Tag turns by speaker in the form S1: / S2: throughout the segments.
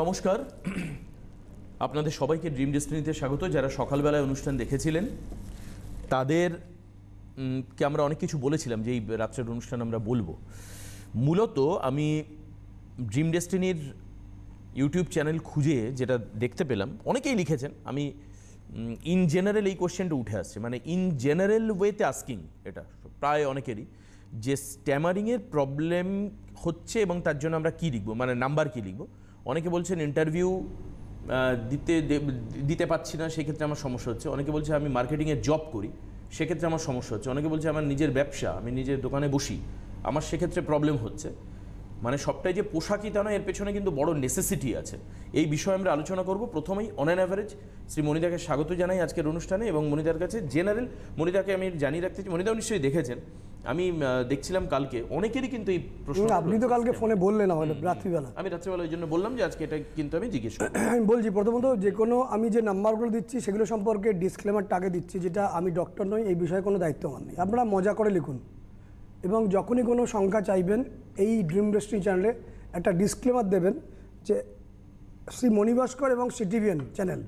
S1: নমস্কার আপনাদের সবাইকে ড্রিম ডেস্টিনিতে স্বাগত যারা সকালবেলায় অনুষ্ঠান দেখেছিলেন তাদের কে আমরা অনেক কিছু বলেছিলাম যে এই রাত্রের অনুষ্ঠান আমরা বলবো মূলত আমি ড্রিম ডেস্টিনির ইউটিউব চ্যানেল খুঁজে যেটা দেখতে পেলাম অনেকেই লিখেছেন আমি ইন জেনারেল এই কোশ্চেনটা উঠে আসছে মানে ইন জেনারেল ওয়েতে আস্কিং এটা প্রায় অনেকেরই যে স্ট্যামারিংয়ের প্রবলেম হচ্ছে এবং তার জন্য আমরা কী লিখবো মানে নাম্বার কী লিখবো অনেকে বলছেন ইন্টারভিউ দিতে দিতে পাচ্ছি না সেক্ষেত্রে আমার সমস্যা হচ্ছে অনেকে বলছে আমি মার্কেটিংয়ে জব করি সেক্ষেত্রে আমার সমস্যা হচ্ছে অনেকে বলছে আমার নিজের ব্যবসা আমি নিজের দোকানে বসি আমার সেক্ষেত্রে প্রবলেম হচ্ছে মানে সবটাই যে পোশাকই তা নয় এর পেছনে কিন্তু বড় নেসেসিটি আছে এই বিষয়ে আমরা আলোচনা করব প্রথমেই অন অ্যান অ্যাভারেজ শ্রী মনিদাকে স্বাগত জানাই আজকের অনুষ্ঠানে এবং মনিদার কাছে জেনারেল মনিদাকে আমি জানিয়ে রাখতে চাই মনিদাও নিশ্চয়ই দেখেছেন আমি দেখছিলাম কালকে অনেকেরই কিন্তু এই প্রশ্ন আপনি তো কালকে
S2: ফোনে বললেন আমাকে রাত্রিবেলা
S1: আমি রাত্রিবেলা ওই জন্য বললাম যে আজকে এটা কিন্তু আমি জিজ্ঞেস করি আমি
S2: বলছি প্রথমত যে কোনো আমি যে নাম্বারগুলো দিচ্ছি সেগুলো সম্পর্কে ডিসক্লেমারটা আগে দিচ্ছি যেটা আমি ডক্টর নই এই বিষয়ে কোনো দায়িত্ব আমার নেই আপনারা মজা করে লিখুন এবং যখনই কোনো সংখ্যা চাইবেন এই ড্রিম ডেস্টিনি চ্যানেলে একটা ডিসক্লেমার দেবেন যে শ্রী মণিভাস্কর এবং সিটিভিএন চ্যানেল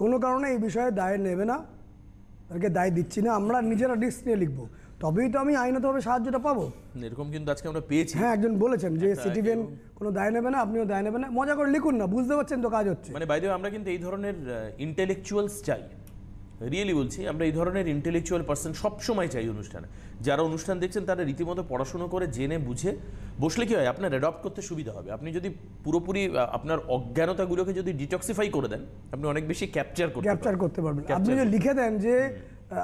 S2: কোনো কারণে এই বিষয়ে দায় নেবে না তাদেরকে দায় দিচ্ছি না আমরা নিজেরা ডিস্ক নিয়ে লিখবো তবেই তো আমি আইনতভাবে সাহায্যটা পাবো
S1: এরকম কিন্তু আজকে আমরা পেয়েছি
S2: হ্যাঁ একজন বলেছেন যে সিটিভেন কোনো দায় নেবে না আপনিও দায় নেবে না মজা করে লিখুন না বুঝতে পারছেন তো কাজ হচ্ছে
S1: মানে বাইদেও আমরা কিন্তু এই ধরনের ইন্টেলেকচুয়ালস চাই রিয়েলি বলছি আমরা এই ধরনের ইন্টেলেকচুয়াল পার্সন সবসময় চাই অনুষ্ঠানে যারা অনুষ্ঠান দেখছেন তারা রীতিমতো পড়াশুনো করে জেনে বুঝে বসলে কী হয় আপনার অ্যাডপ্ট করতে সুবিধা হবে আপনি যদি পুরোপুরি আপনার অজ্ঞানতাগুলোকে যদি ডিটক্সিফাই করে দেন আপনি অনেক বেশি ক্যাপচার করতে ক্যাপচার
S2: করতে পারবেন আপনি যদি লিখে দেন যে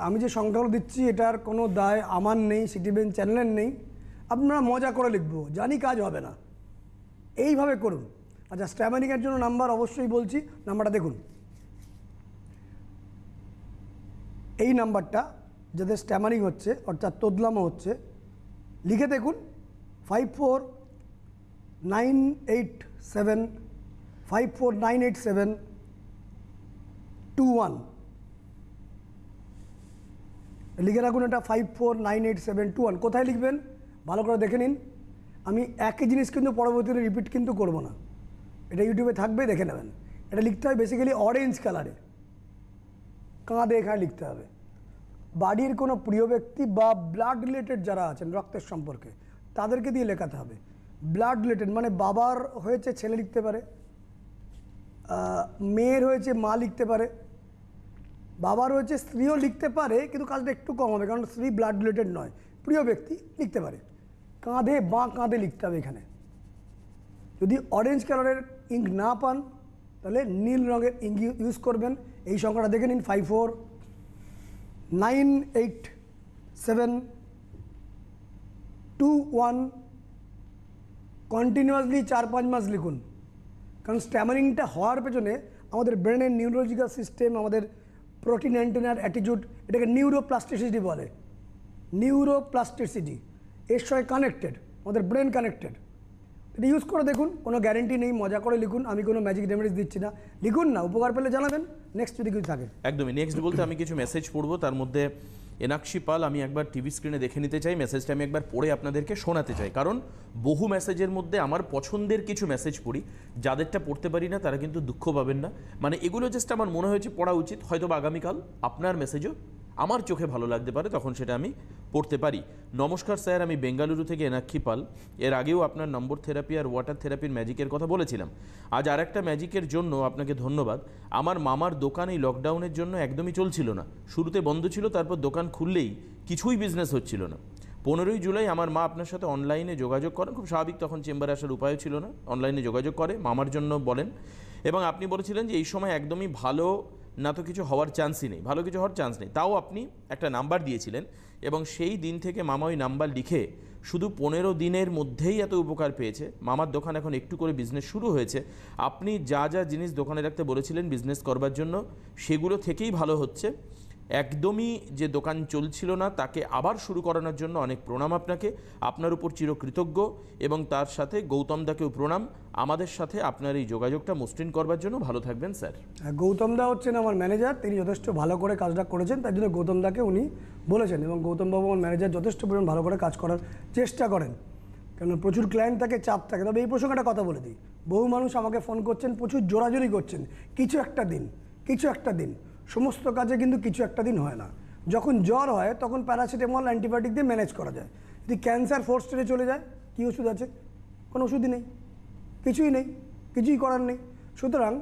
S2: আমি যে সংখ্যাগুলো দিচ্ছি এটার কোনো দায় আমার নেই সিটিভেন চ্যানেলের নেই আপনারা মজা করে লিখবো জানি কাজ হবে না এইভাবে করুন আচ্ছা স্ট্যামারিংয়ের জন্য নাম্বার অবশ্যই বলছি নাম্বারটা দেখুন এই নাম্বারটা যাদের স্ট্যামারিং হচ্ছে অর্থাৎ তোদলামো হচ্ছে লিখে দেখুন five four nine eight seven five four nine eight seven two one লিখে রাখুন এটা five four nine eight seven two one কোথায় লিখবেন ভালো করে দেখে নিন আমি একই জিনিস কিন্তু পরবর্তীতে রিপিট কিন্তু করব না এটা ইউটিউবে থাকবে দেখে নেবেন এটা লিখতে হয় বেসিক্যালি অরেঞ্জ কালারে কাঁধে এখানে লিখতে হবে বাড়ির কোনো প্রিয় ব্যক্তি বা ব্লাড রিলেটেড যারা আছেন রক্তের সম্পর্কে তাদেরকে দিয়ে লেখাতে হবে ব্লাড রিলেটেড মানে বাবার হয়েছে ছেলে লিখতে পারে মেয়ের হয়েছে মা লিখতে পারে বাবার হয়েছে স্ত্রীও লিখতে পারে কিন্তু কাজটা একটু কম হবে কারণ স্ত্রী ব্লাড রিলেটেড নয় প্রিয় ব্যক্তি লিখতে পারে কাঁধে বাঁ কাঁধে লিখতে হবে এখানে যদি অরেঞ্জ কালারের ইঙ্ক না পান তাহলে নীল রঙের ইঙ্ক ইউজ করবেন এই সংখ্যাটা দেখে নিন five four nine eight seven two one continuously চার পাঁচ মাস লিখুন কারণ স্ট্যামারিংটা হওয়ার পেছনে আমাদের ব্রেনের নিউরোলজিক্যাল সিস্টেম আমাদের প্রোটিন অ্যান্টেনার অ্যাটিটিউড এটাকে নিউরোপ্লাস্টিসিটি বলে নিউরোপ্লাস্টিসিটি এর সঙ্গে কানেক্টেড আমাদের ব্রেন কানেক্টেড এটা ইউজ করে দেখুন কোনো গ্যারেন্টি নেই মজা করে লিখুন আমি কোনো ম্যাজিক রেমেডিস দিচ্ছি না লিখুন না উপকার পেলে জানাবেন নেক্সট যদি কিছু থাকে
S1: একদমই নেক্সট বলতে আমি কিছু মেসেজ পড়বো তার মধ্যে এনাক্ষী পাল আমি একবার টিভি স্ক্রিনে দেখে নিতে চাই মেসেজটা আমি একবার পড়ে আপনাদেরকে শোনাতে চাই কারণ বহু মেসেজের মধ্যে আমার পছন্দের কিছু মেসেজ পড়ি যাদেরটা পড়তে পারি না তারা কিন্তু দুঃখ পাবেন না মানে এগুলো জাস্ট আমার মনে হয়েছে পড়া উচিত হয়তো বা আগামীকাল আপনার মেসেজও আমার চোখে ভালো লাগতে পারে তখন সেটা আমি পড়তে পারি নমস্কার স্যার আমি বেঙ্গালুরু থেকে এনাক্ষী পাল এর আগেও আপনার নম্বর থেরাপি আর ওয়াটার থেরাপির ম্যাজিকের কথা বলেছিলাম আজ আর একটা ম্যাজিকের জন্য আপনাকে ধন্যবাদ আমার মামার দোকান এই লকডাউনের জন্য একদমই চলছিল না শুরুতে বন্ধ ছিল তারপর দোকান খুললেই কিছুই বিজনেস হচ্ছিল না পনেরোই জুলাই আমার মা আপনার সাথে অনলাইনে যোগাযোগ করেন খুব স্বাভাবিক তখন চেম্বারে আসার উপায় ছিল না অনলাইনে যোগাযোগ করে মামার জন্য বলেন এবং আপনি বলেছিলেন যে এই সময় একদমই ভালো না তো কিছু হওয়ার চান্সই নেই ভালো কিছু হওয়ার চান্স নেই তাও আপনি একটা নাম্বার দিয়েছিলেন এবং সেই দিন থেকে মামা ওই নাম্বার লিখে শুধু পনেরো দিনের মধ্যেই এত উপকার পেয়েছে মামার দোকান এখন একটু করে বিজনেস শুরু হয়েছে আপনি যা যা জিনিস দোকানে রাখতে বলেছিলেন বিজনেস করবার জন্য সেগুলো থেকেই ভালো হচ্ছে একদমই যে দোকান চলছিল না তাকে আবার শুরু করানোর জন্য অনেক প্রণাম আপনাকে আপনার উপর চিরকৃতজ্ঞ এবং তার সাথে গৌতম দাকেও প্রণাম আমাদের সাথে আপনার এই যোগাযোগটা মসৃণ করবার জন্য ভালো থাকবেন স্যার
S2: হ্যাঁ, গৌতম দা হচ্ছেন আমার ম্যানেজার তিনি যথেষ্ট ভালো করে কাজটা করেছেন তার জন্য গৌতম দাকে উনি বলেছেন এবং গৌতমবাবু আমার ম্যানেজার যথেষ্ট পরিমাণ ভালো করে কাজ করার চেষ্টা করেন কেন প্রচুর ক্লায়েন্ট থাকে চাপ থাকে তবে এই প্রসঙ্গে একটা কথা বলে দিই বহু মানুষ আমাকে ফোন করছেন প্রচুর জোরাজোরি করছেন কিছু একটা দিন কিছু একটা দিন সমস্ত কাজে কিন্তু কিছু একটা দিন হয় না যখন জ্বর হয় তখন প্যারাসিটামল অ্যান্টিবায়োটিক দিয়ে ম্যানেজ করা যায় যদি ক্যান্সার ফোর্থ স্টেজে চলে যায় কী ওষুধ আছে কোনো ওষুধই নেই কিছুই নেই কিছুই করার নেই সুতরাং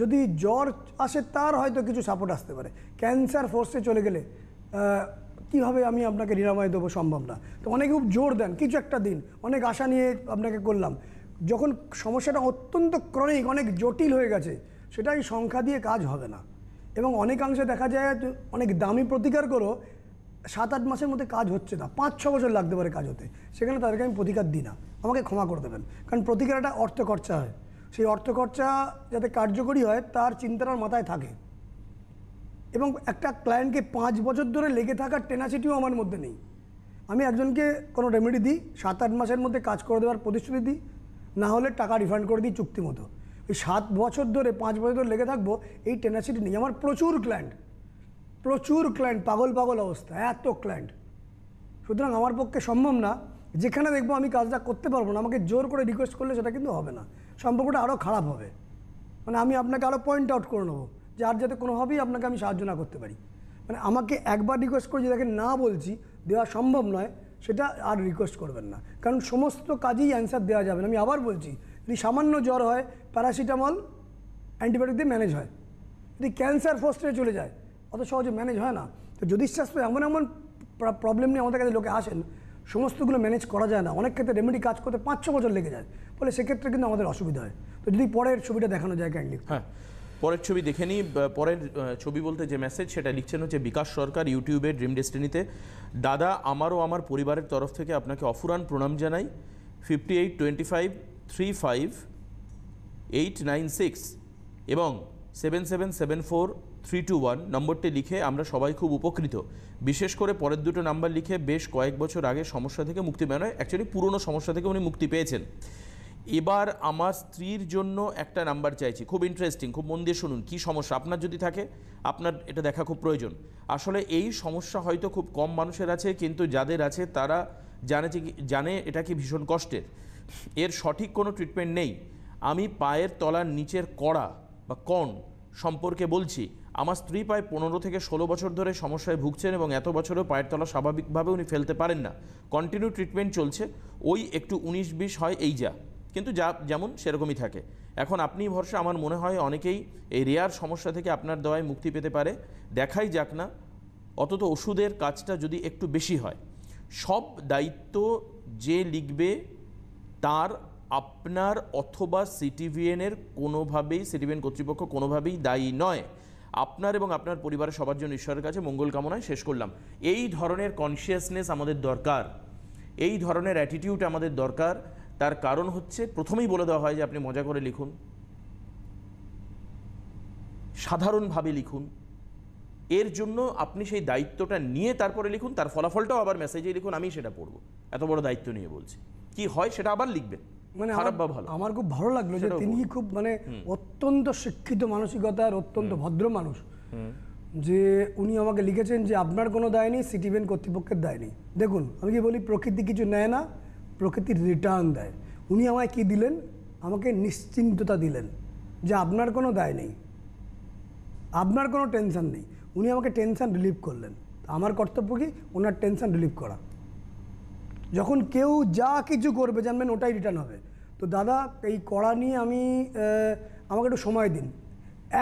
S2: যদি জ্বর আসে তার হয়তো কিছু সাপোর্ট আসতে পারে ক্যান্সার ফোর্সে চলে গেলে কীভাবে আমি আপনাকে নিরাময় দেবো সম্ভব না তো অনেকে খুব জোর দেন কিছু একটা দিন অনেক আশা নিয়ে আপনাকে করলাম যখন সমস্যাটা অত্যন্ত ক্রনিক অনেক জটিল হয়ে গেছে সেটাই সংখ্যা দিয়ে কাজ হবে না এবং অনেকাংশে দেখা যায় অনেক দামি প্রতিকার করো সাত আট মাসের মধ্যে কাজ হচ্ছে না পাঁচ ছ বছর লাগতে পারে কাজ হতে সেখানে তাদেরকে আমি প্রতিকার দিই না আমাকে ক্ষমা করে দেবেন কারণ প্রতিকার একটা অর্থ খরচা হয় সেই অর্থ খরচা যাতে কার্যকরী হয় তার চিন্তার মাথায় থাকে এবং একটা ক্লায়েন্টকে পাঁচ বছর ধরে লেগে থাকার টেনাসিটিও আমার মধ্যে নেই আমি একজনকে কোনো রেমেডি দিই সাত আট মাসের মধ্যে কাজ করে দেওয়ার প্রতিশ্রুতি দিই না হলে টাকা রিফান্ড করে দিই চুক্তি মতো এই সাত বছর ধরে পাঁচ বছর ধরে লেগে থাকবো এই টেনাসিটি নিয়ে আমার প্রচুর ক্লায়েন্ট প্রচুর ক্লায়েন্ট পাগল পাগল অবস্থা এত ক্লায়েন্ট সুতরাং আমার পক্ষে সম্ভব না যেখানে দেখবো আমি কাজটা করতে পারবো না আমাকে জোর করে রিকোয়েস্ট করলে সেটা কিন্তু হবে না সম্পর্কটা আরও খারাপ হবে মানে আমি আপনাকে আরও পয়েন্ট আউট করে নেবো যে আর যাতে কোনোভাবেই আপনাকে আমি সাহায্য না করতে পারি মানে আমাকে একবার রিকোয়েস্ট করে যেটাকে না বলছি দেওয়া সম্ভব নয় সেটা আর রিকোয়েস্ট করবেন না কারণ সমস্ত কাজেই অ্যান্সার দেওয়া যাবে না আমি আবার বলছি যদি সামান্য জ্বর হয় প্যারাসিটামল অ্যান্টিবায়োটিক দিয়ে ম্যানেজ হয় যদি ক্যান্সার ফোস্টে চলে যায় অত সহজে ম্যানেজ হয় না তো জ্যোতিষশাস্ত্র এমন এমন প্রবলেম নিয়ে আমাদের কাছে লোকে আসেন সমস্তগুলো ম্যানেজ করা যায় না অনেক ক্ষেত্রে রেমেডি কাজ করতে পাঁচ ছ বছর লেগে যায় ফলে সেক্ষেত্রে কিন্তু আমাদের অসুবিধা হয় তো যদি পরের ছবিটা দেখানো যায় ক্যান্ডলি
S1: হ্যাঁ পরের ছবি দেখে নিই পরের ছবি বলতে যে মেসেজ সেটা লিখছেন হচ্ছে বিকাশ সরকার ইউটিউবে ড্রিম ডেস্টিনিতে দাদা আমারও আমার পরিবারের তরফ থেকে আপনাকে অফুরান প্রণাম জানাই fifty eight twenty five three five eight nine six এবং seven seven seven four three two one নম্বরটি লিখে আমরা সবাই খুব উপকৃত বিশেষ করে পরের দুটো নাম্বার লিখে বেশ কয়েক বছর আগে সমস্যা থেকে মুক্তি পেয়ে নয় অ্যাকচুয়ালি পুরনো সমস্যা থেকে উনি মুক্তি পেয়েছেন এবার আমার স্ত্রীর জন্য একটা নাম্বার চাইছি খুব ইন্টারেস্টিং খুব মন দিয়ে শুনুন কী সমস্যা আপনার যদি থাকে আপনার এটা দেখা খুব প্রয়োজন আসলে এই সমস্যা হয়তো খুব কম মানুষের আছে কিন্তু যাদের আছে তারা জানে জানে এটা কি ভীষণ কষ্টের এর সঠিক কোনো ট্রিটমেন্ট নেই আমি পায়ের তলার নিচের কড়া বা কণ সম্পর্কে বলছি আমার স্ত্রী পায়ে পনেরো থেকে ষোলো বছর ধরে সমস্যায় ভুগছেন এবং এত বছরেও পায়ের তলা স্বাভাবিকভাবে উনি ফেলতে পারেন না কন্টিনিউ ট্রিটমেন্ট চলছে ওই একটু উনিশ বিশ হয় এই যা কিন্তু যা যেমন সেরকমই থাকে এখন আপনি ভরসা আমার মনে হয় অনেকেই এই রেয়ার সমস্যা থেকে আপনার দয়ায় মুক্তি পেতে পারে দেখাই যাক না তো ওষুধের কাজটা যদি একটু বেশি হয় সব দায়িত্ব যে লিখবে তার আপনার অথবা সিটিভিএনের কোনোভাবেই সিটিভিএন কর্তৃপক্ষ কোনোভাবেই দায়ী নয় আপনার এবং আপনার পরিবারের সবার জন্য ঈশ্বরের কাছে মঙ্গল কামনায় শেষ করলাম এই ধরনের কনসিয়াসনেস আমাদের দরকার এই ধরনের অ্যাটিটিউড আমাদের দরকার তার কারণ হচ্ছে প্রথমেই বলে দেওয়া হয় যে আপনি মজা করে লিখুন সাধারণভাবে লিখুন এর জন্য আপনি সেই দায়িত্বটা নিয়ে তারপরে লিখুন তার ফলাফলটাও আবার মেসেজে লিখুন আমি সেটা পড়ব এত বড় দায়িত্ব নিয়ে বলছি কি হয় সেটা আবার লিখবেন মানে খারাপ বা ভালো
S2: আমার খুব ভালো লাগলো যে তিনি খুব মানে অত্যন্ত শিক্ষিত মানসিকতার অত্যন্ত ভদ্র মানুষ যে উনি আমাকে লিখেছেন যে আপনার কোনো দায় নেই সিটিভেন কর্তৃপক্ষের দায় নেই দেখুন আমি কি বলি প্রকৃতি কিছু নেয় না প্রকৃতির রিটার্ন দেয় উনি আমায় কি দিলেন আমাকে নিশ্চিন্ততা দিলেন যে আপনার কোনো দায় নেই আপনার কোনো টেনশন নেই উনি আমাকে টেনশন রিলিভ করলেন আমার কর্তব্য কি ওনার টেনশন রিলিভ করা যখন কেউ যা কিছু করবে জানবেন ওটাই রিটার্ন হবে তো দাদা এই কড়া নিয়ে আমি আমাকে একটু সময় দিন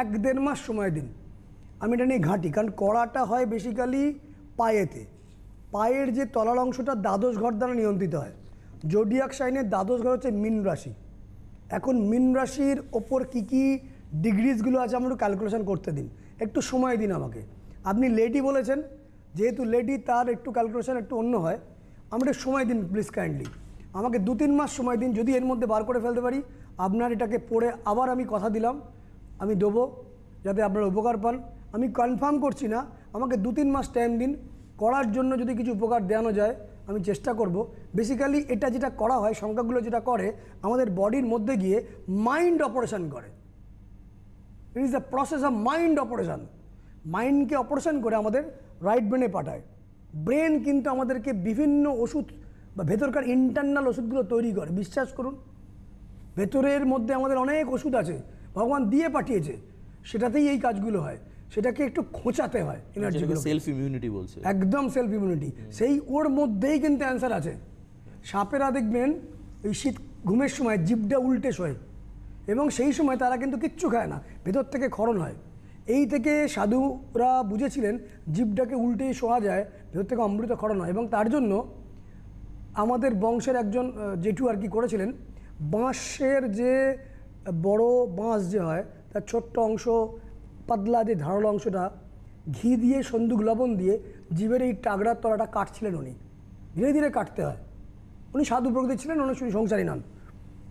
S2: এক দেড় মাস সময় দিন আমি এটা নিয়ে ঘাঁটি কারণ কড়াটা হয় বেসিক্যালি পায়েতে পায়ের যে তলার অংশটা দ্বাদশ ঘর দ্বারা নিয়ন্ত্রিত হয় জোডিয়াক সাইনের দ্বাদশ ঘর হচ্ছে মিন রাশি এখন মিন রাশির ওপর কী কী ডিগ্রিজগুলো আছে আমার একটু ক্যালকুলেশন করতে দিন একটু সময় দিন আমাকে আপনি লেডি বলেছেন যেহেতু লেডি তার একটু ক্যালকুলেশন একটু অন্য হয় আমাকে সময় দিন প্লিজ কাইন্ডলি আমাকে দু তিন মাস সময় দিন যদি এর মধ্যে বার করে ফেলতে পারি আপনার এটাকে পড়ে আবার আমি কথা দিলাম আমি দেবো যাতে আপনারা উপকার পান আমি কনফার্ম করছি না আমাকে দু তিন মাস টাইম দিন করার জন্য যদি কিছু উপকার দেওয়ানো যায় আমি চেষ্টা করব বেসিক্যালি এটা যেটা করা হয় সংখ্যাগুলো যেটা করে আমাদের বডির মধ্যে গিয়ে মাইন্ড অপারেশন করে it is the process of mind operation মাইন্ডকে অপারেশন করে আমাদের রাইট ব্রেনে পাঠায় ব্রেন কিন্তু আমাদেরকে বিভিন্ন ওষুধ বা ভেতরকার ইন্টারনাল ওষুধগুলো তৈরি করে বিশ্বাস করুন ভেতরের মধ্যে আমাদের অনেক ওষুধ আছে ভগবান দিয়ে পাঠিয়েছে সেটাতেই এই কাজগুলো হয় সেটাকে একটু খোঁচাতে হয় এনার্জি
S1: সেলফ ইমিউনিটি বলছে
S2: একদম সেলফ ইমিউনিটি সেই ওর মধ্যেই কিন্তু অ্যান্সার আছে সাপেরা দেখবেন এই শীত ঘুমের সময় জীবটা উল্টে শোয় এবং সেই সময় তারা কিন্তু কিচ্ছু খায় না ভেতর থেকে ক্ষরণ হয় এই থেকে সাধুরা বুঝেছিলেন জীবটাকে উল্টে শোয়া যায় ভেতর থেকে অমৃত খড়ানো এবং তার জন্য আমাদের বংশের একজন জেঠু আর কি করেছিলেন বাঁশের যে বড় বাঁশ যে হয় তার ছোট্ট অংশ পাতলা যে ধারালো অংশটা ঘি দিয়ে সন্দুক লবণ দিয়ে জীবের এই টাগড়ার তলাটা কাটছিলেন উনি ধীরে ধীরে কাটতে হয় উনি সাধু প্রকৃতি ছিলেন উনি সংসারী নন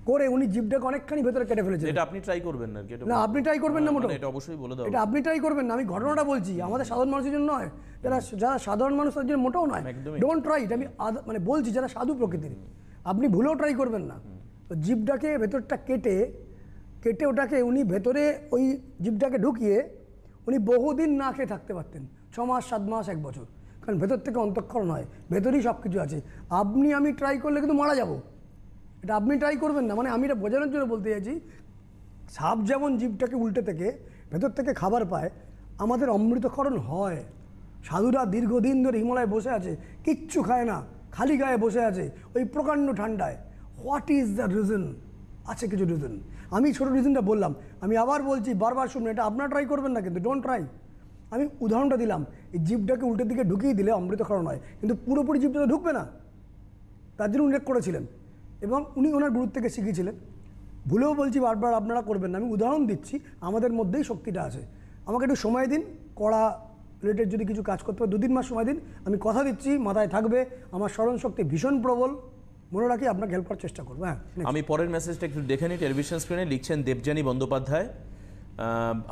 S2: করে উনি জিভটাকে অনেকখানি ভেতরে কেটে ফেলেছেন
S1: এটা আপনি ট্রাই করবেন না না আপনি ট্রাই করবেন না হ্যাঁ, মোটামুটি মানে এটা অবশ্যই বলে দাও এটা
S2: আপনি ট্রাই করবেন না আমি ঘটনাটা বলছি আমাদের সাধারণ মানুষের জন্য নয় যারা যারা সাধারণ মানুষ জন্য মোটেও নয় ডোন্ট ট্রাই এটা আমি মানে বলছি যারা সাধু প্রকৃতির আপনি ভুলেও ট্রাই করবেন না তো জিভটাকে ভেতরটা কেটে কেটে ওটাকে উনি ভেতরে ওই জিভটাকে ঢুকিয়ে উনি বহুদিন না খেয়ে থাকতে পারতেন ছ মাস সাত মাস এক বছর কারণ ভেতর থেকে অন্তঃক্ষরণ হয় ভেতরেই সব কিছু আছে আপনি আমি ট্রাই করলে কিন্তু মারা যাবো এটা আপনি ট্রাই করবেন না মানে আমি এটা বোঝানোর জন্য বলতে চাইছি সাপ যেমন জীবটাকে উল্টে থেকে ভেতর থেকে খাবার পায় আমাদের অমৃতকরণ হয় সাধুরা দীর্ঘদিন ধরে হিমালয়ে বসে আছে কিচ্ছু খায় না খালি গায়ে বসে আছে ওই প্রকাণ্ড ঠান্ডায় হোয়াট ইজ দ্য রিজন আছে কিছু রিজন আমি ছোটো রিজনটা বললাম আমি আবার বলছি বারবার শুনুন এটা আপনার ট্রাই করবেন না কিন্তু ডোন্ট ট্রাই আমি উদাহরণটা দিলাম এই জীবটাকে উল্টের দিকে ঢুকিয়ে দিলে অমৃতক্ষরণ হয় কিন্তু পুরোপুরি জীবটা তো ঢুকবে না তার জন্য উল্লেখ করেছিলেন এবং উনি ওনার গুরুর থেকে শিখেছিলেন ভুলেও বলছি বারবার আপনারা করবেন না আমি উদাহরণ দিচ্ছি আমাদের মধ্যেই শক্তিটা আছে আমাকে একটু সময় দিন কড়া রিলেটেড যদি কিছু কাজ করতে হয় দুদিন মাস সময় দিন আমি কথা দিচ্ছি মাথায় থাকবে আমার স্মরণ শক্তি ভীষণ প্রবল মনে রাখি আপনাকে হেল্প করার চেষ্টা করবো
S1: হ্যাঁ আমি পরের মেসেজটা একটু দেখে নিই টেলিভিশন স্ক্রিনে লিখছেন দেবজানী বন্দ্যোপাধ্যায়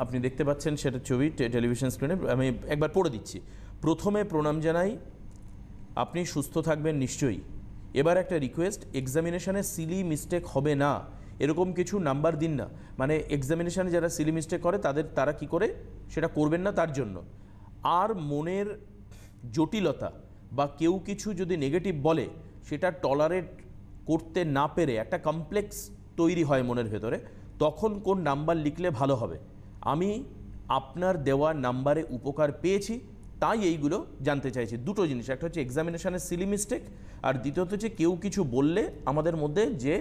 S1: আপনি দেখতে পাচ্ছেন সেটা ছবি টেলিভিশন স্ক্রিনে আমি একবার পড়ে দিচ্ছি প্রথমে প্রণাম জানাই আপনি সুস্থ থাকবেন নিশ্চয়ই এবার একটা রিকোয়েস্ট এক্সামিনেশানে সিলি মিস্টেক হবে না এরকম কিছু নাম্বার দিন না মানে এক্সামিনেশানে যারা সিলি মিস্টেক করে তাদের তারা কি করে সেটা করবেন না তার জন্য আর মনের জটিলতা বা কেউ কিছু যদি নেগেটিভ বলে সেটা টলারেট করতে না পেরে একটা কমপ্লেক্স তৈরি হয় মনের ভেতরে তখন কোন নাম্বার লিখলে ভালো হবে আমি আপনার দেওয়া নাম্বারে উপকার পেয়েছি তাই এইগুলো জানতে চাইছি দুটো জিনিস একটা হচ্ছে এক্সামিনেশানের সিলি মিস্টেক আর দ্বিতীয়ত হচ্ছে কেউ কিছু বললে আমাদের মধ্যে যে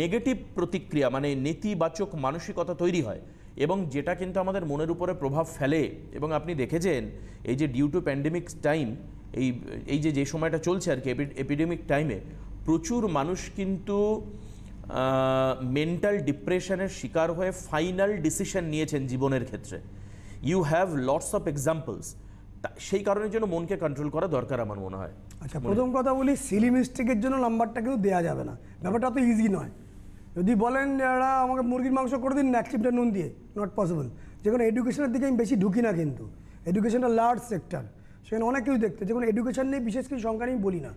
S1: নেগেটিভ প্রতিক্রিয়া মানে নেতিবাচক মানসিকতা তৈরি হয় এবং যেটা কিন্তু আমাদের মনের উপরে প্রভাব ফেলে এবং আপনি দেখেছেন এই যে ডিউ টু প্যান্ডেমিক টাইম এই এই যে যে সময়টা চলছে আর কি এপিডেমিক টাইমে প্রচুর মানুষ কিন্তু মেন্টাল ডিপ্রেশনের শিকার হয়ে ফাইনাল ডিসিশন নিয়েছেন জীবনের ক্ষেত্রে you have lots of examples সেই কারণের জন্য মনকে কন্ট্রোল করা দরকার আমার মনে হয় আচ্ছা প্রথম
S2: কথা বলি সিলি মিস্টেকের জন্য নাম্বারটা কিন্তু দেওয়া যাবে না ব্যাপারটা তো ইজি নয় যদি বলেন এরা আমাকে মুরগির মাংস করে দিন এক চিপটা নুন দিয়ে নট পসিবল যেখানে এডুকেশনের দিকে আমি বেশি ঢুকি না কিন্তু এডুকেশনটা লার্জ সেক্টর সেখানে অনেক কিছু দেখতে যেমন এডুকেশন নিয়ে বিশেষ কিছু সংখ্যা নিয়ে বলি না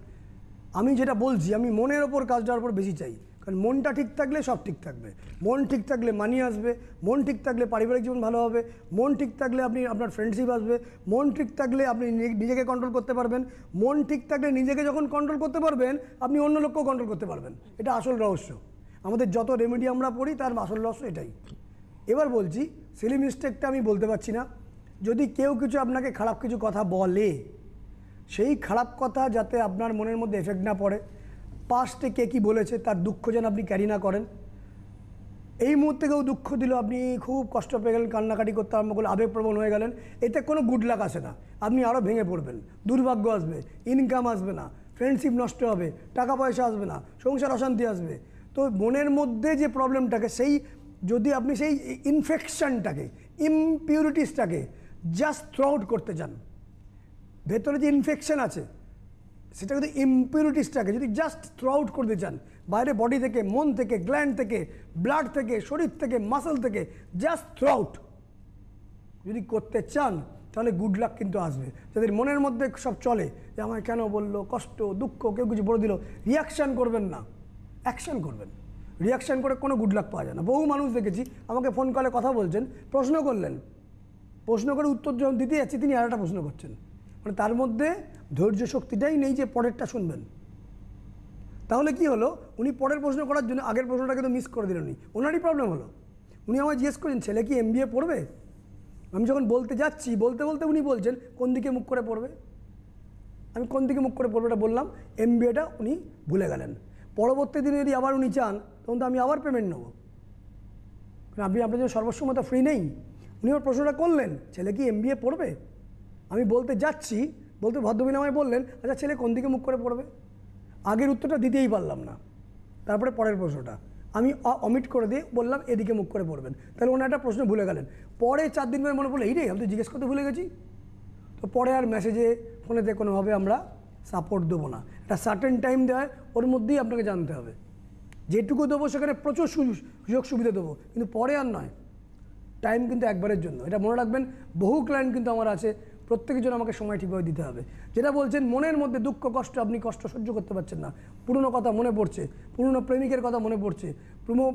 S2: আমি যেটা বলছি আমি মনের ওপর কাজটার ওপর বেশি চাই কারণ মনটা ঠিক থাকলে সব ঠিক থাকবে মন ঠিক থাকলে মানি আসবে মন ঠিক থাকলে পারিবারিক জীবন ভালো হবে মন ঠিক থাকলে আপনি আপনার ফ্রেন্ডশিপ আসবে মন ঠিক থাকলে আপনি নিজেকে কন্ট্রোল করতে পারবেন মন ঠিক থাকলে নিজেকে যখন কন্ট্রোল করতে পারবেন আপনি অন্য লোককেও কন্ট্রোল করতে পারবেন এটা আসল রহস্য আমাদের যত রেমেডি আমরা পড়ি তার আসল রহস্য এটাই এবার বলছি সেলি মিস্টেকটা আমি বলতে পারছি না যদি কেউ কিছু আপনাকে খারাপ কিছু কথা বলে সেই খারাপ কথা যাতে আপনার মনের মধ্যে এফেক্ট না পড়ে পাস্টে কে কী বলেছে তার দুঃখ যেন আপনি ক্যারি না করেন এই মুহূর্তে কেউ দুঃখ দিল আপনি খুব কষ্ট পেয়ে গেলেন কান্নাকাটি করতে আরম্ভ করলেন আবেগপ্রবণ হয়ে গেলেন এতে কোনো গুড লাক আসে না আপনি আরও ভেঙে পড়বেন দুর্ভাগ্য আসবে ইনকাম আসবে না ফ্রেন্ডশিপ নষ্ট হবে টাকা পয়সা আসবে না সংসার অশান্তি আসবে তো মনের মধ্যে যে প্রবলেমটাকে সেই যদি আপনি সেই ইনফেকশনটাকে ইমপিউরিটিসটাকে জাস্ট থ্রো আউট করতে চান ভেতরে যে ইনফেকশন আছে সেটা কিন্তু ইম্পিউরিটিসটাকে যদি জাস্ট থ্রু আউট করতে চান বাইরে বডি থেকে মন থেকে গ্ল্যান্ড থেকে ব্লাড থেকে শরীর থেকে মাসেল থেকে জাস্ট থ্রু আউট যদি করতে চান তাহলে গুড লাক কিন্তু আসবে যাদের মনের মধ্যে সব চলে যে আমায় কেন বললো কষ্ট দুঃখ কেউ কিছু বলে দিল রিয়াকশান করবেন না অ্যাকশান করবেন রিয়াকশান করে কোনো গুড লাক পাওয়া যায় না বহু মানুষ দেখেছি আমাকে ফোন কলে কথা বলছেন প্রশ্ন করলেন প্রশ্ন করে উত্তর যখন দিতে যাচ্ছি তিনি আর একটা প্রশ্ন করছেন মানে তার মধ্যে ধৈর্য শক্তিটাই নেই যে পরেরটা শুনবেন তাহলে কি হলো উনি পরের প্রশ্ন করার জন্য আগের প্রশ্নটা কিন্তু মিস করে দিলেন ওনারই প্রবলেম হলো উনি আমায় জিজ্ঞেস করছেন ছেলে কি এম পড়বে আমি যখন বলতে যাচ্ছি বলতে বলতে উনি বলছেন কোন দিকে মুখ করে পড়বে আমি কোন দিকে মুখ করে পড়বেটা বললাম এম উনি ভুলে গেলেন পরবর্তী দিনে যদি আবার উনি চান তখন তো আমি আবার পেমেন্ট নেবো আপনি আপনার জন্য সর্বস্বমতা ফ্রি নেই উনি আমার প্রশ্নটা করলেন ছেলে কি এম পড়বে আমি বলতে যাচ্ছি বলতে ভদ্রবিন আমায় বললেন আচ্ছা ছেলে কোন দিকে মুখ করে পড়বে আগের উত্তরটা দিতেই পারলাম না তারপরে পরের প্রশ্নটা আমি অমিট করে দিয়ে বললাম এদিকে মুখ করে পড়বেন তাহলে ওনার একটা প্রশ্ন ভুলে গেলেন পরে চার দিন পরে মনে পড়লো এই রে আমি তো জিজ্ঞেস করতে ভুলে গেছি তো পরে আর মেসেজে ফোনেতে কোনোভাবে আমরা সাপোর্ট দেবো না একটা সার্টেন টাইম দেওয়ার ওর মধ্যেই আপনাকে জানতে হবে যেটুকু দেবো সেখানে প্রচুর সুযোগ সুবিধা দেবো কিন্তু পরে আর নয় টাইম কিন্তু একবারের জন্য এটা মনে রাখবেন বহু ক্লায়েন্ট কিন্তু আমার আছে প্রত্যেকের জন্য আমাকে সময় ঠিকভাবে দিতে হবে যেটা বলছেন মনের মধ্যে দুঃখ কষ্ট আপনি কষ্ট সহ্য করতে পারছেন না পুরনো কথা মনে পড়ছে পুরনো প্রেমিকের কথা মনে পড়ছে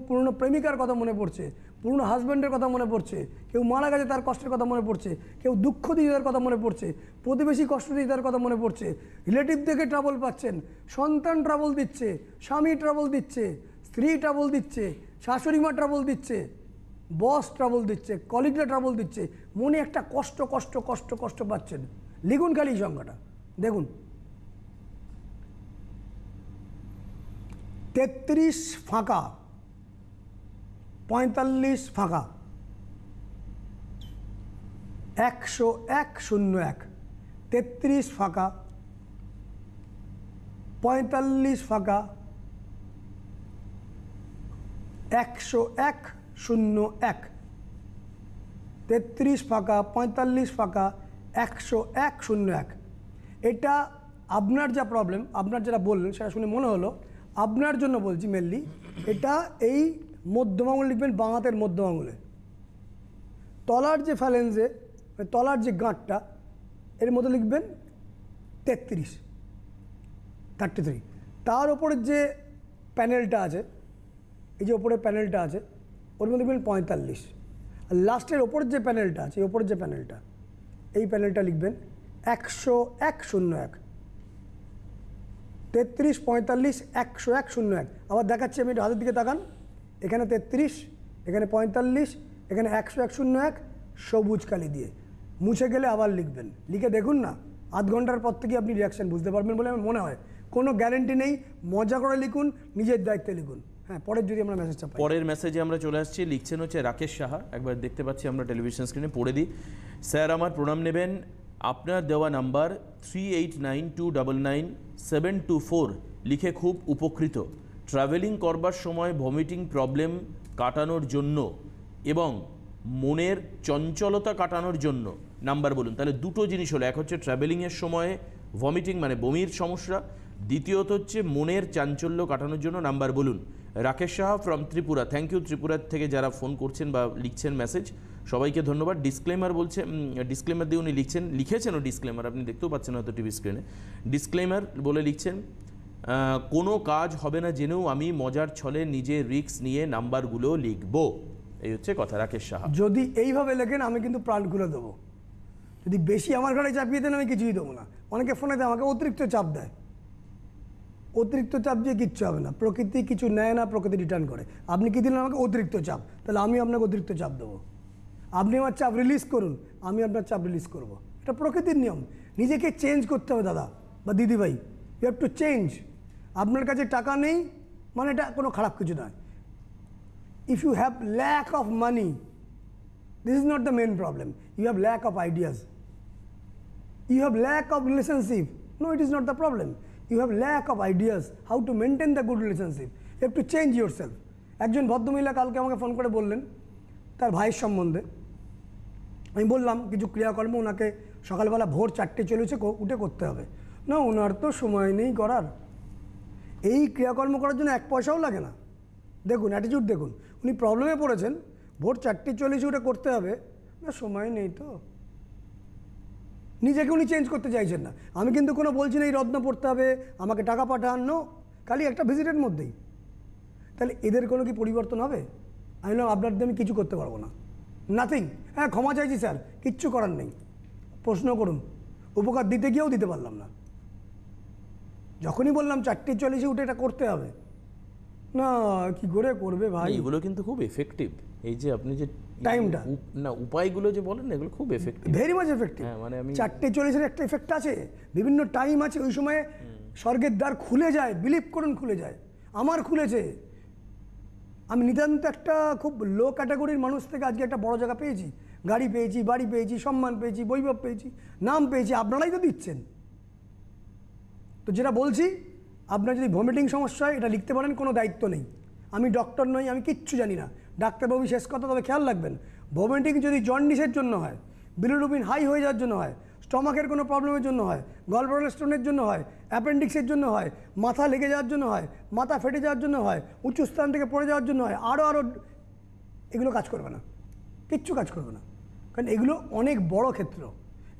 S2: পুরনো প্রেমিকার কথা মনে পড়ছে পুরনো হাজব্যান্ডের কথা মনে পড়ছে কেউ মারা গেছে তার কষ্টের কথা মনে পড়ছে কেউ দুঃখ দিয়ে তার কথা মনে পড়ছে প্রতিবেশী কষ্ট দিয়ে তার কথা মনে পড়ছে রিলেটিভ থেকে ট্রাবল পাচ্ছেন সন্তান ট্রাবল দিচ্ছে স্বামী ট্রাবল দিচ্ছে স্ত্রী ট্রাবল দিচ্ছে শাশুড়ি মা ট্রাবল দিচ্ছে বস ট্রাবল দিচ্ছে কলিগরা ট্রাবল দিচ্ছে মনে একটা কষ্ট কষ্ট কষ্ট কষ্ট পাচ্ছেন লিখুন খালি এই সংখ্যাটা দেখুন তেত্রিশ ফাঁকা পঁয়তাল্লিশ ফাঁকা একশো এক শূন্য এক তেত্রিশ ফাঁকা পঁয়তাল্লিশ ফাঁকা একশো এক শূন্য এক তেত্রিশ ফাঁকা পঁয়তাল্লিশ ফাঁকা একশো এক শূন্য এক এটা আপনার যা প্রবলেম আপনার যেটা বললেন সেটা শুনে মনে হলো আপনার জন্য বলছি মেনলি এটা এই মধ্যম আঙুল লিখবেন বাঙাতের মধ্যম আঙুলে তলার যে ফ্যালেন্সে তলার যে গাঁটটা এর মধ্যে লিখবেন তেত্রিশ থার্টি থ্রি তার ওপরের যে প্যানেলটা আছে এই যে ওপরে প্যানেলটা আছে ওর মধ্যে লিখবেন পঁয়তাল্লিশ আর লাস্টের ওপরের যে প্যানেলটা আছে ওপরের যে প্যানেলটা এই প্যানেলটা লিখবেন একশো এক শূন্য এক তেত্রিশ পঁয়তাল্লিশ একশো এক শূন্য এক আবার দেখাচ্ছি আমি একটু হাতের দিকে তাকান এখানে তেত্রিশ এখানে পঁয়তাল্লিশ এখানে একশো এক শূন্য এক সবুজ কালি দিয়ে মুছে গেলে আবার লিখবেন লিখে দেখুন না আধ ঘন্টার পর থেকে আপনি রিয়াকশান বুঝতে পারবেন বলে আমার মনে হয় কোনো গ্যারেন্টি নেই মজা করে লিখুন নিজের দায়িত্বে লিখুন হ্যাঁ পরের যদি আমরা
S1: মেসেজটা পরের মেসেজে আমরা চলে আসছি লিখছেন হচ্ছে রাকেশ সাহা একবার দেখতে পাচ্ছি আমরা টেলিভিশন স্ক্রিনে পড়ে দিই স্যার আমার প্রণাম নেবেন আপনার দেওয়া number three eight nine two double nine seven two four লিখে খুব উপকৃত ট্রাভেলিং করবার সময় ভমিটিং প্রবলেম কাটানোর জন্য এবং মনের চঞ্চলতা কাটানোর জন্য নাম্বার বলুন তাহলে দুটো জিনিস হলো এক হচ্ছে ট্রাভেলিংয়ের সময়ে ভমিটিং মানে বমির সমস্যা দ্বিতীয়ত হচ্ছে মনের চাঞ্চল্য কাটানোর জন্য নাম্বার বলুন Rakesh Saha from Tripura thank you Tripura থেকে যারা ফোন করছেন বা লিখছেন মেসেজ সবাইকে ধন্যবাদ ডিসক্লেমার বলছে ডিসক্লেমার দিয়ে উনি লিখছেন লিখেছেনও ডিসক্লেমার আপনি দেখতেও পাচ্ছেন হয়তো টিভি স্ক্রিনে ডিসক্লেমার বলে লিখছেন কোনো কাজ হবে না জেনেও আমি মজার ছলে নিজে রিক্স নিয়ে নাম্বারগুলো লিখব এই হচ্ছে কথা রাকেশ সাহা
S2: যদি এইভাবে লেখেন আমি কিন্তু প্রাণ খুলে দেবো যদি বেশি আমার ঘরে চাপিয়ে দেন আমি কিছুই দেবো না অনেকে ফোনে দেয় আমাকে অতিরিক্ত চাপ দেয় অতিরিক্ত চাপ দিয়ে কিচ্ছু হবে না প্রকৃতি কিছু নেয় না প্রকৃতি রিটার্ন করে আপনি কি দিলেন আমাকে অতিরিক্ত চাপ তাহলে আমি আপনাকে অতিরিক্ত চাপ দেবো আপনি আমার চাপ রিলিজ করুন আমি আপনার চাপ রিলিজ করব। এটা প্রকৃতির নিয়ম নিজেকে চেঞ্জ করতে হবে দাদা বা দিদিভাই ইউ হ্যাভ টু চেঞ্জ আপনার কাছে টাকা নেই মানে এটা কোনো খারাপ কিছু নয় if you have lack of money this is not the main problem you have lack of ideas you have lack of relationship no it is not the problem you have lack of ideas how to maintain the good relationship you to change yourself একজন ভদ্রমহিলা কালকে আমাকে phone করে বললেন তার ভাইয়ের সম্বন্ধে আমি বললাম কিছু ক্রিয়াকর্ম ওনাকে সকালবেলা ভোর চারটে চলেছে উঠে করতে হবে না ওনার তো সময় নেই করার এই ক্রিয়াকর্ম করার জন্য এক পয়সাও লাগে না দেখুন অ্যাটিচিউড দেখুন উনি প্রবলেমে পড়েছেন ভোর চারটে চল্লিশে ওটা করতে হবে না সময় নেই তো নিজেকে উনি চেঞ্জ করতে চাইছেন না আমি কিন্তু কোনো বলছি না এই রত্ন পড়তে হবে আমাকে টাকা পাঠান নো খালি একটা ভিজিটের মধ্যেই তাহলে এদের কোনো কি পরিবর্তন হবে আমি বললাম আপনার আমি কিছু করতে পারবো না নাথিং হ্যাঁ ক্ষমা চাইছি স্যার কিচ্ছু করার নেই প্রশ্ন করুন উপকার দিতে গিয়েও দিতে পারলাম না যখনই বললাম চারটে চল্লিশে উঠে এটা করতে হবে না কি করে করবে ভাই এগুলো
S1: কিন্তু খুব এফেক্টিভ এই যে আপনি যে টাইমটা না উপায়গুলো যে বলেন এগুলো খুব
S2: এফেক্টিভ ভেরি মাছ এফেক্টিভ মানে আমি চারটে চল্লিশের একটা এফেক্ট আছে বিভিন্ন টাইম আছে ওই সময়ে স্বর্গের দ্বার খুলে যায় বিলিপ করুন খুলে যায় আমার খুলেছে আমি নিতান্ত একটা খুব লো ক্যাটাগরির মানুষ থেকে আজকে একটা বড় জায়গা পেয়েছি গাড়ি পেয়েছি বাড়ি পেয়েছি সম্মান পেয়েছি বৈভব পেয়েছি নাম পেয়েছি আপনারাই তো দিচ্ছেন তো যেটা বলছি আপনার যদি ভমিটিং সমস্যা হয় এটা লিখতে পারেন কোনো দায়িত্ব নেই আমি ডক্টর নই আমি কিচ্ছু জানি না ডাক্তারবাবু শেষ কথা তবে খেয়াল রাখবেন ভমিটিং যদি জন্ডিসের জন্য হয় বিলুরুবিন হাই হয়ে যাওয়ার জন্য হয় স্টমাকের কোনো প্রবলেমের জন্য হয় গলব্লাডার স্টোনের জন্য হয় অ্যাপেন্ডিক্সের জন্য হয় মাথা লেগে যাওয়ার জন্য হয় মাথা ফেটে যাওয়ার জন্য হয় উঁচু স্থান থেকে পড়ে যাওয়ার জন্য হয় আরও আরও এগুলো কাজ করবে না কিচ্ছু কাজ করবে না কারণ এগুলো অনেক বড় ক্ষেত্র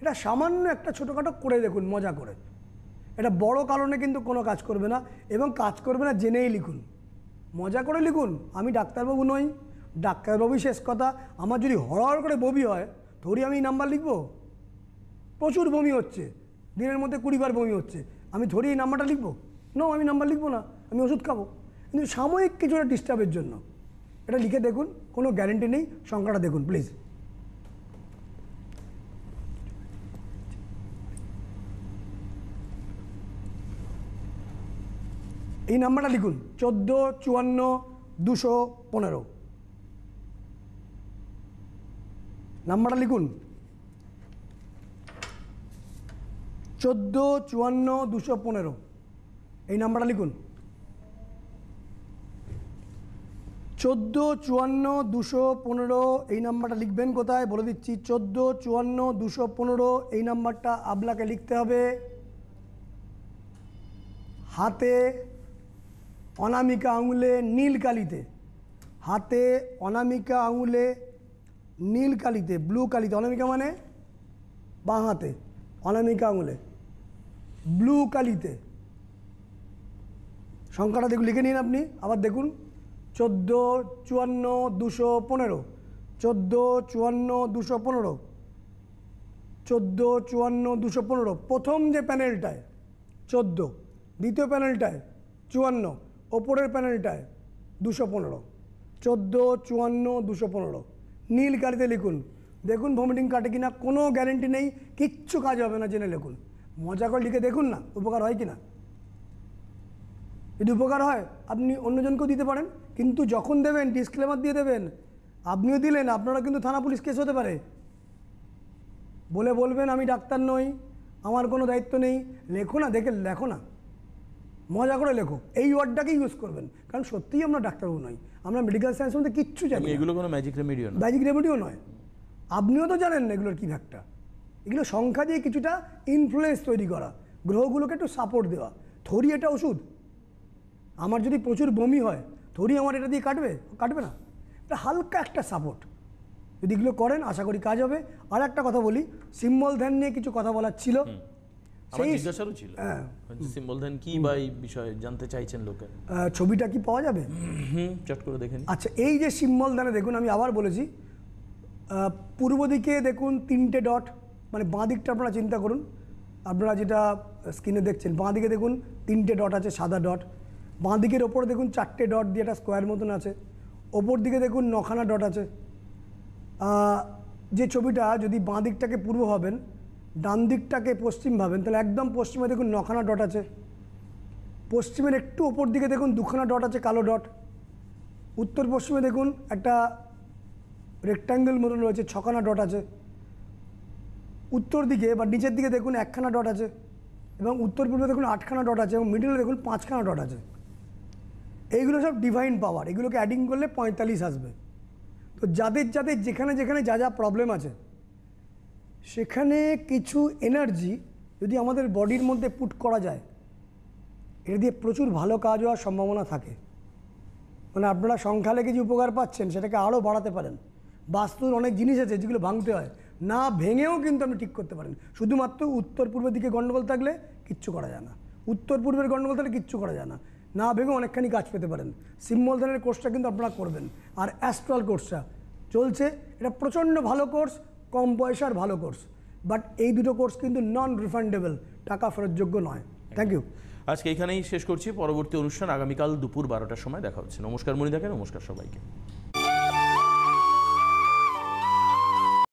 S2: এটা সামান্য একটা ছোটোখাটো করে দেখুন মজা করে এটা বড় কারণে কিন্তু কোনো কাজ করবে না এবং কাজ করবে না জেনেই লিখুন মজা করে লিখুন আমি ডাক্তারবাবু নই ডাক্তারবাবু শেষ কথা আমার যদি হড়হড় করে বমি হয় ধরি আমি নাম্বার লিখবো প্রচুর বমি হচ্ছে দিনের মধ্যে কুড়িবার বমি হচ্ছে আমি ধরি এই নাম্বারটা লিখবো ন আমি নাম্বার লিখবো না আমি ওষুধ খাবো কিন্তু সাময়িক কিছুটা ডিস্টার্বের জন্য এটা লিখে দেখুন কোনো গ্যারেন্টি নেই সংখ্যাটা দেখুন প্লিজ এই নাম্বারটা লিখুন চোদ্দো চুয়ান্ন দুশো পনেরো নাম্বারটা লিখুন চোদ্দো চুয়ান্ন দুশো পনেরো এই নাম্বারটা লিখুন চোদ্দো চুয়ান্ন দুশো পনেরো এই নাম্বারটা লিখবেন কোথায় বলে দিচ্ছি চোদ্দো চুয়ান্ন দুশো পনেরো এই নাম্বারটা আপনাকে লিখতে হবে হাতে অনামিকা আঙুলে নীল কালিতে হাতে অনামিকা আঙুলে নীল কালিতে ব্লু কালিতে অনামিকা মানে বাঁ হাতে অনামিকা আঙুলে ব্লু কালিতে সংখ্যাটা দেখুন লিখে নিন আপনি আবার দেখুন চোদ্দো চুয়ান্ন দুশো পনেরো চোদ্দো চুয়ান্ন দুশো পনেরো চোদ্দো চুয়ান্ন দুশো পনেরো প্রথম যে প্যানেলটায় চোদ্দো দ্বিতীয় প্যানেলটায় চুয়ান্ন ওপরের প্যানেলটায় দুশো পনেরো চোদ্দো চুয়ান্ন দুশো পনেরো নীল কালিতে লিখুন দেখুন ভমিটিং কাটে কিনা কোনো গ্যারেন্টি নেই কিচ্ছু কাজ হবে না জেনে লিখুন মজা করে লিখে দেখুন না উপকার হয় কি না যদি উপকার হয় আপনি অন্যজনকেও দিতে পারেন কিন্তু যখন দেবেন ডিসক্লেমার দিয়ে দেবেন আপনিও দিলেন আপনারা কিন্তু থানা পুলিশ কেস হতে পারে বলে বলবেন আমি ডাক্তার নই আমার কোনো দায়িত্ব নেই লেখো না দেখে লেখো না মজা করে লেখো এই ওয়ার্ডটাকে ইউজ করবেন কারণ সত্যিই আমরা ডাক্তারবাবু নয় আমরা মেডিকেল সায়েন্স মধ্যে কিচ্ছু জানি
S1: এগুলো কোনো ম্যাজিক রেমেডিও
S2: ম্যাজিক রেমেডিও নয় আপনিও তো জানেন না এগুলোর কী ভ্যাকটা এগুলো সংখ্যা দিয়ে কিছুটা ইনফ্লুয়েন্স তৈরি করা গ্রহগুলোকে একটু সাপোর্ট দেওয়া থরি এটা ওষুধ আমার যদি প্রচুর বমি হয় থরি আমার এটা দিয়ে কাটবে কাটবে না এটা হালকা একটা সাপোর্ট যদি এগুলো করেন আশা করি কাজ হবে আর একটা কথা বলি সিম্বল ধ্যান নিয়ে কিছু কথা বলার ছিল হ্যাঁ।
S1: মানে জানতে চাইছেন লোকে
S2: ছবিটা কি পাওয়া যাবে চট করে দেখেন আচ্ছা এই যে সিম্বলধানে দেখুন আমি আবার বলেছি পূর্ব দিকে দেখুন তিনটে ডট মানে বাঁ দিকটা আপনারা চিন্তা করুন আপনারা যেটা স্ক্রিনে দেখছেন বাঁ দিকে দেখুন তিনটে ডট আছে সাদা ডট বাঁ দিকের ওপরে দেখুন চারটে ডট দিয়ে একটা স্কোয়ার মতন আছে ওপর দিকে দেখুন নখানা ডট আছে যে ছবিটা যদি বাঁ দিকটাকে পূর্ব হবেন ডান দিকটাকে পশ্চিম ভাবেন তাহলে একদম পশ্চিমে দেখুন নখানা ডট আছে পশ্চিমের একটু ওপর দিকে দেখুন দুখানা ডট আছে কালো ডট উত্তর পশ্চিমে দেখুন একটা রেক্ট্যাঙ্গেল মতন রয়েছে ছখানা ডট আছে উত্তর দিকে বা নিচের দিকে দেখুন একখানা ডট আছে এবং উত্তর পূর্বে দেখুন আটখানা ডট আছে এবং মিডিলে দেখুন পাঁচখানা ডট আছে এইগুলো সব ডিভাইন পাওয়ার এগুলোকে অ্যাডিং করলে পঁয়তাল্লিশ আসবে তো যাদের যাদের যেখানে যেখানে যা যা প্রবলেম আছে সেখানে কিছু এনার্জি যদি আমাদের বডির মধ্যে পুট করা যায় এটা দিয়ে প্রচুর ভালো কাজ হওয়ার সম্ভাবনা থাকে মানে আপনারা সংখ্যালে কিছু উপকার পাচ্ছেন সেটাকে আরও বাড়াতে পারেন বাস্তুর অনেক জিনিস আছে যেগুলো ভাঙতে হয় না ভেঙেও কিন্তু আপনি ঠিক করতে পারেন শুধুমাত্র উত্তর পূর্বের দিকে গণ্ডগোল থাকলে কিচ্ছু করা যায় না উত্তর পূর্বের গণ্ডগোল থাকলে কিচ্ছু করা যায় না না ভেঙে অনেকখানি কাজ পেতে পারেন সিম্বলধানের কোর্সটা কিন্তু আপনারা করবেন আর অ্যাস্ট্রাল কোর্সটা চলছে এটা প্রচণ্ড ভালো কোর্স কম পয়সার ভালো কোর্স বাট এই দুটো কোর্স কিন্তু নন রিফান্ডেবল টাকা ফেরতযোগ্য নয় থ্যাংক ইউ
S1: আজকে এখানেই শেষ করছি পরবর্তী অনুষ্ঠান আগামীকাল দুপুর বারোটার সময় দেখা হচ্ছে নমস্কার মনিদাকে নমস্কার সবাইকে